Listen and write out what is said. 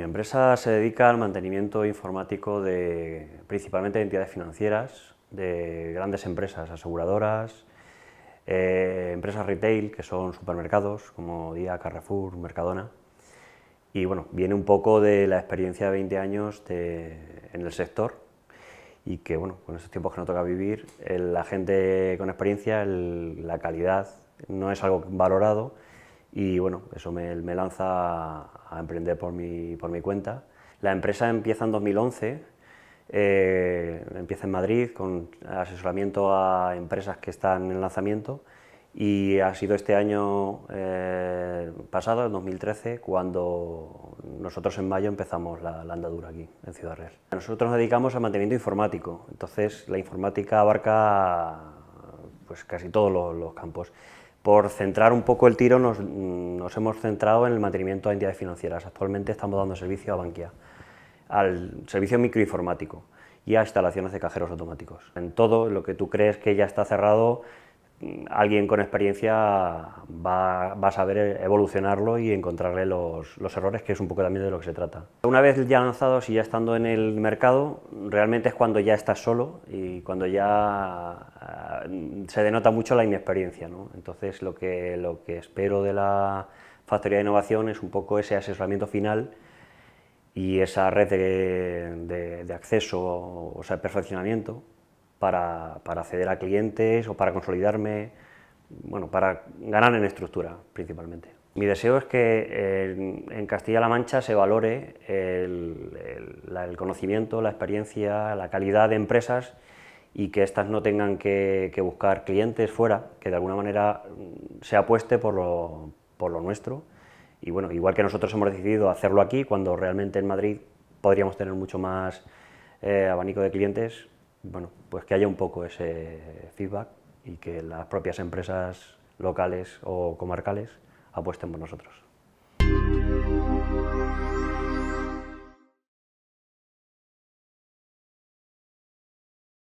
Mi empresa se dedica al mantenimiento informático de principalmente de entidades financieras, de grandes empresas aseguradoras, eh, empresas retail, que son supermercados como Día, Carrefour, Mercadona. Y bueno, viene un poco de la experiencia de 20 años en el sector y que bueno, con estos tiempos que nos toca vivir, la gente con experiencia, la calidad no es algo valorado y bueno, eso me, lanza a emprender por mi, por mi cuenta. La empresa empieza en 2011, eh, empieza en Madrid con asesoramiento a empresas que están en lanzamiento y ha sido este año eh, pasado, en 2013, cuando nosotros en mayo empezamos la, andadura aquí, en Ciudad Real. Nosotros nos dedicamos al mantenimiento informático, entonces la informática abarca pues, casi todos los campos. Por centrar un poco el tiro, mm, nos, hemos centrado en el mantenimiento de entidades financieras. Actualmente estamos dando servicio a banquia, al servicio microinformático y a instalaciones de cajeros automáticos. En todo lo que tú crees que ya está cerrado, alguien con experiencia va, a saber evolucionarlo y encontrarle los, errores, que es un poco también de lo que se trata. Una vez ya lanzados y ya estando en el mercado, realmente es cuando ya estás solo y cuando ya eh, se denota mucho la inexperiencia. Entonces lo que, espero de la factoría de innovación es un poco ese asesoramiento final y esa red de, acceso o, o sea, perfeccionamiento para, acceder a clientes o para consolidarme, bueno, para ganar en estructura principalmente. Mi deseo es que en, Castilla-La Mancha se valore el, conocimiento, la experiencia, la calidad de empresas y que éstas no tengan que, buscar clientes fuera, que de alguna manera se apueste por lo, nuestro. Y bueno, igual que nosotros hemos decidido hacerlo aquí, cuando realmente en Madrid podríamos tener mucho más eh, abanico de clientes, bueno, pues que haya un poco ese feedback y que las propias empresas locales o comarcales apuesten por nosotros.